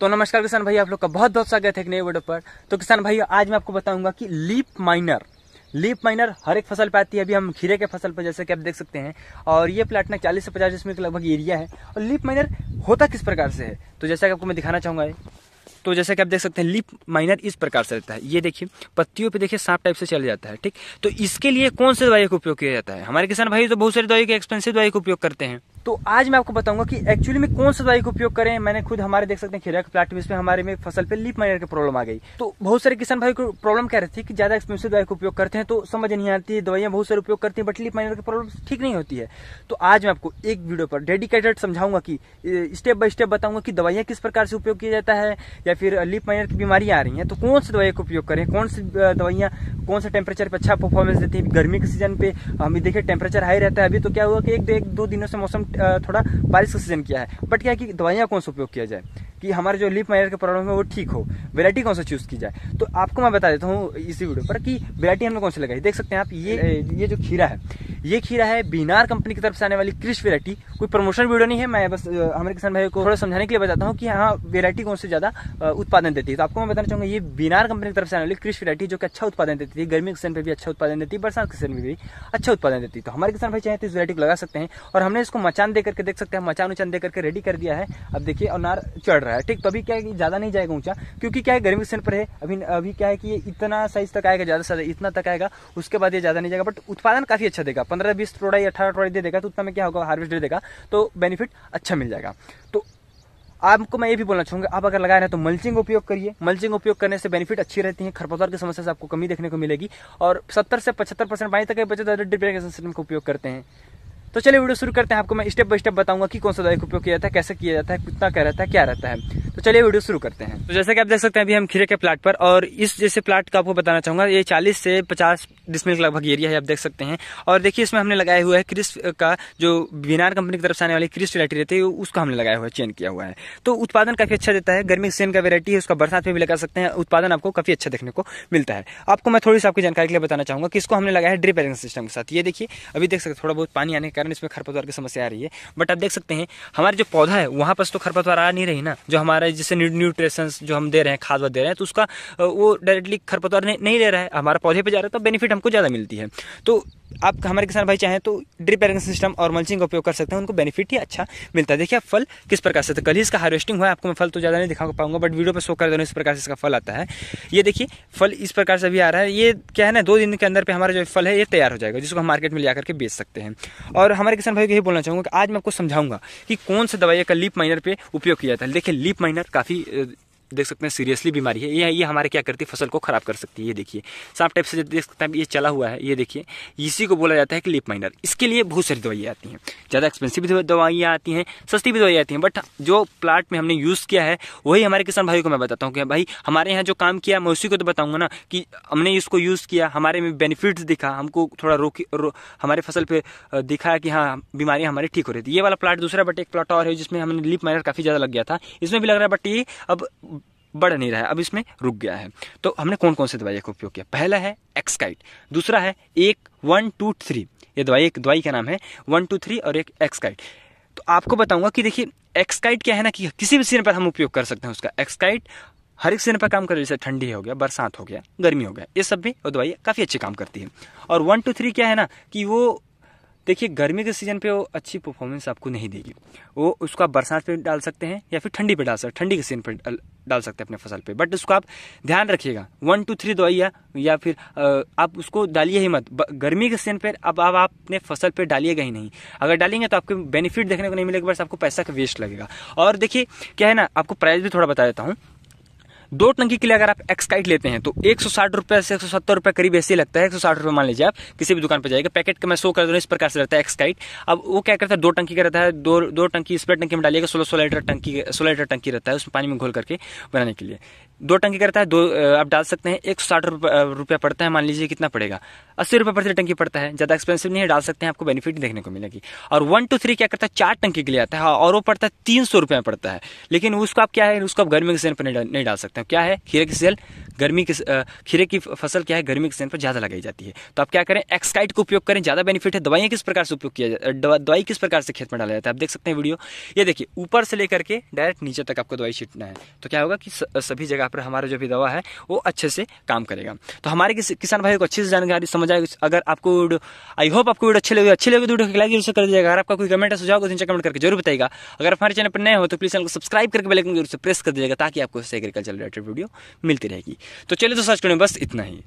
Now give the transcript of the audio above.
तो नमस्कार किसान भाई आप लोग का बहुत बहुत स्वागत है एक नए वीडियो पर तो किसान भाई आज मैं आपको बताऊंगा कि लीप माइनर लीप माइनर हर एक फसल पे आती है अभी हम खीरे के फसल पर जैसे कि आप देख सकते हैं और ये प्लाट ना चालीस से पचास इसमें लगभग एरिया है और लीप माइनर होता किस प्रकार से है तो जैसा कि आपको मैं दिखाना चाहूंगा तो जैसा कि आप देख सकते हैं लीप माइनर इस प्रकार से रहता है ये देखिए पत्तियों पे देखिए सांप टाइप से चल जाता है ठीक तो इसके लिए कौन से दवाई का उपयोग किया जाता है हमारे किसान भाई तो बहुत सारी दवाई के एक्सपेंसिव दवाई का उपयोग करते हैं तो आज मैं आपको बताऊंगा कि एक्चुअली में कौन सा दवाई का उपयोग करें मैंने खुद हमारे देख सकते हैं खेरा के प्लाट में हमारे में फसल पे लीप माइनर की प्रॉब्लम आ गई तो बहुत सारे किसान भाई को प्रॉब्लम कह रहे थे कि ज्यादा एक्सपेंसिव दवाई का उपयोग करते हैं तो समझ नहीं आती है दवाइयां बहुत सारे उपयोग करती है बट लीप माइनर की प्रॉब्लम ठीक नहीं होती है तो आज मैं आपको एक वीडियो पर डेडिकेटेड समझाऊंगा कि स्टेप बाय स्टेप बताऊंगा कि दवाइयां किस प्रकार से उपयोग किया जाता है या फिर लिप माइनर की बीमारी आ रही है तो कौन सी दवाई का उपयोग करें कौन सी दवाइयाँ कौन सा टेम्परेचर पे अच्छा परफॉर्मेंस देती है गर्मी के सीजन पे हम देखिए टेम्परेचर हाई रहता है अभी तो क्या हुआ कि एक दो दिनों से मौसम थोड़ा बारिश का सीजन किया है बट क्या कि दवाइयाँ कौन सा उपयोग किया जाए कि हमारे जो लिप माइनर का प्रॉब्लम है वो ठीक हो वेराइटी कौन सा चूज की जाए तो आपको मैं बता देता हूँ इसी वीडियो पर कि वेराइटी हमने कौन सी लगाई देख सकते हैं आप ये ये जो खीरा है ये खीरा है बीनार कंपनी की तरफ से आने वाली क्रिश वेराइटी कोई प्रमोशन वीडियो नहीं है मैं बस हमारे किसान भाई को थोड़ा समझाने के लिए बताता हूँ कि हाँ वेराइटी कौन से ज्यादा उत्पादन देती है तो आपको मैं बताना चाहूंगा ये बीनार कंपनी की तरफ से आने वाली क्रिश वेरायटी जो कि अच्छा उत्पादन देती है गर्मी के सीजन पर भी अच्छा उत्पादन देती है बरसात के सीजन में भी अच्छा उत्पादन देती है तो हमारे किसान भाई चाहे तो इस वेरायटी को लगा सकते हैं और हमने इसको मचान दे करके देख सकते हैं मचान उचान दे करके रेडी कर दिया है अब देखिए और चढ़ रहा है ठीक तभी क्या है कि ज़्यादा नहीं जाएगा ऊंचा क्योंकि क्या है गर्मी के सेंट पर है अभी अभी क्या है कि ये इतना साइज तक आएगा ज़्यादा से इतना तक आएगा उसके बाद ये ज़्यादा नहीं जाएगा बट उत्पादन काफ़ी अच्छा देगा पंद्रह बीस ट्रोड़ा या अठारह ट्रोड़ा दे देगा तो उतना में क्या होगा हार्वेस्ट दे देगा तो बेनिफिट अच्छा मिल जाएगा तो आपको मैं ये भी बोलना चाहूंगा आप अगर लगा रहे हैं तो मल्चिंग का उपयोग करिए मल्चिंग उपयोग करने से बेनिफिट अच्छी रहती है खरपतवार की समस्या से आपको कमी देखने को मिलेगी और 70 से 75 परसेंट पानी तक बचत ड्रिप सिस्टम का उपयोग करते हैं तो चलिए वीडियो शुरू करते हैं आपको मैं स्टेप बाय स्टेप बताऊंगा कि कौन सा दवाई का उपयोग किया जाता है कैसे किया जाता है कितना क्या रहता है क्या रहता है तो चलिए वीडियो शुरू करते हैं तो जैसे कि आप देख सकते हैं अभी हम खीरे के प्लाट पर और इस जैसे प्लाट का आपको बताना चाहूंगा ये चालीस से पचास डिस्मिल के लगभग एरिया है आप देख सकते हैं और देखिए इसमें हमने लगाया हुआ है क्रिस का जो बिनार कंपनी की तरफ से आने वाली क्रिस्ट वेरायटी रहती है उसका हमने लगाया हुआ है चेन किया हुआ है तो उत्पादन काफ़ी अच्छा देता है गर्मी सेन का वेरायटी है उसका बरसात में भी लगा सकते हैं उत्पादन आपको काफ़ी अच्छा देखने को मिलता है आपको मैं थोड़ी सी आपकी जानकारी के लिए बताना चाहूंगा कि इसको हमने लगाया है ड्रिप एरिंग सिस्टम के साथ ये देखिए अभी देख सकते थोड़ा बहुत पानी आने के कारण इसमें खरपतवार की समस्या आ रही है बट आप देख सकते हैं हमारे जो पौधा है वहां पर तो खरपतवार आ नहीं रही ना जो हमारे जैसे न्यूट्रेशन जो हम दे रहे हैं खाद वगैरह दे रहे हैं तो उसका वो डायरेक्टली खरपतवार नहीं ले रहा है हमारा पौधे पर जा रहा है तो बेनिफिट हमको ज़्यादा मिलती है तो आप हमारे किसान भाई चाहें तो ड्रिप एरिंग सिस्टम और मल्चिंग का उपयोग कर सकते हैं उनको बेनिफिट ही अच्छा मिलता है देखिए आप फल किस प्रकार से तो कल ही इसका हार्वेस्टिंग हुआ है आपको मैं फल तो ज़्यादा नहीं दिखा पाऊंगा बट वीडियो पर शो कर देना इस प्रकार से इसका फल आता है ये देखिए फल इस प्रकार से भी आ रहा है ये क्या है ना दो दिन के अंदर पर हमारा जो फल है ये तैयार हो जाएगा जिसको हम मार्केट में ले करके बेच सकते हैं और हमारे किसान भाई को यही बोलना चाहूँगा कि आज मैं आपको समझाऊंगा कि कौन सा दवाई का लीप माइनर पर उपयोग किया जाता है देखिए लीप माइनर काफ़ी देख सकते हैं सीरियसली बीमारी है ये ये हमारे क्या करती है फसल को ख़राब कर सकती है ये देखिए सांप टाइप से देख सकते हैं ये चला हुआ है ये देखिए इसी को बोला जाता है कि लिप माइनर इसके लिए बहुत सारी दवाइयाँ आती हैं ज़्यादा एक्सपेंसिव भी दवाइयाँ आती हैं सस्ती भी दवाइयाँ आती हैं बट जो प्लाट में हमने यूज़ किया है वही हमारे किसान भाई को मैं बताता हूँ कि भाई हमारे यहाँ जो काम किया मैं उसी को तो बताऊँगा ना कि हमने इसको यूज़ किया हमारे में बेनिफिट्स दिखा हमको थोड़ा रोकी हमारे फसल पर दिखा कि हाँ बीमारियाँ हमारी ठीक हो रही थी ये वाला प्लाट दूसरा बट एक प्लाट और है जिसमें हमने लिप माइनर काफ़ी ज़्यादा लग गया था इसमें भी लग रहा है बट ये अब बढ़ नहीं रहा है अब इसमें रुक गया है तो हमने कौन कौन सी दवाइयों का उपयोग किया पहला है एक्सकाइट दूसरा है एक वन टू थ्री ये दवाई एक दवाई का नाम है वन टू थ्री और एक एक्सकाइट तो आपको बताऊंगा कि देखिए एक्सकाइट क्या है ना कि किसी भी सीन पर हम उपयोग कर सकते हैं उसका एक्सकाइट हर एक सीन पर काम कर जैसे ठंडी हो गया बरसात हो गया गर्मी हो गया ये सब भी वो दवाई काफ़ी अच्छी काम करती है और वन टू थ्री क्या है ना कि वो देखिए गर्मी के सीज़न पे वो अच्छी परफॉर्मेंस आपको नहीं देगी वो उसको आप बरसात पे डाल सकते हैं या फिर ठंडी पे डाल सकते ठंडी के सीजन पे डाल सकते हैं अपने फसल पे बट उसको आप ध्यान रखिएगा वन टू थ्री दवाइया या फिर आप उसको डालिए ही मत गर्मी के सीजन पर अब आप अपने फसल पर डालिएगा ही नहीं अगर डालेंगे तो आपको बेनिफिट देखने को नहीं मिलेगा बस आपको पैसा का वेस्ट लगेगा और देखिए क्या है ना आपको प्राइस भी थोड़ा बता देता हूँ दो टंकी के लिए अगर आप एक्सकाइट लेते हैं तो एक सौ साठ रुपये से एक सौ सत्तर रुपये करीब ऐसे लगता है एक सौ साठ रुपये मान लीजिए आप किसी भी दुकान पर जाएगा पैकेट का मैं शो कर दूँ इस प्रकार से रहता है एक्सकाइट अब वो क्या करता है दो टंकी का रहता है दो दो टंकी स्प्रे टंकी में डालिएगा सोलह सोलह लीटर टंकी सोलह लीटर टंकी रहता है उसमें पानी में घोल करके बनाने के लिए दो टंकी का रहता है दो आप डाल सकते हैं एक सौ साठ रुपया पड़ता है मान लीजिए कितना पड़ेगा अस्सी रुपये प्रति टंकी पड़ता है ज़्यादा एक्सपेंसिव नहीं है डाल सकते हैं आपको बेनिफिट देखने को मिलेगी और वन टू थ्री क्या करता है चार टंकी के लिए आता है हाँ, और वो पड़ता है तीन सौ रुपया पड़ता है लेकिन उसको आप क्या है उसको आप गर्मी के सीजन पर नहीं डाल सकते सकते हो क्या है खीरे की सेल गर्मी के खीरे की फसल क्या है गर्मी के सीजन पर ज़्यादा लगाई जाती है तो आप क्या करें एक्सकाइट का उपयोग करें ज़्यादा बेनिफिट है दवाइयाँ किस प्रकार से उपयोग किया जाए दवाई किस प्रकार से खेत में डाला जाता है आप देख सकते हैं वीडियो ये देखिए ऊपर से लेकर के डायरेक्ट नीचे तक आपको दवाई छिटना है तो क्या होगा कि सभी जगह पर हमारा जो भी दवा है वो अच्छे से काम करेगा तो हमारे किसान भाई को अच्छे से जानकारी समझ आएगी अगर आपको आई होप आपको वीडियो अच्छी लगे अच्छी लगे तो वीडियो लाइक जरूर कर दीजिएगा अगर आपका कोई कमेंट है सुझाव नीचे कमेंट करके जरूर बताएगा अगर हमारे चैनल पर नए हो तो प्लीज़ चैनल को सब्सक्राइब करके बेलाइकन जरूर से प्रेस कर दीजिएगा ताकि आपको एग्रीकल्चर रिलेटेड वीडियो मिलती रहेगी तो चलिए तो सर्च करें बस इतना ही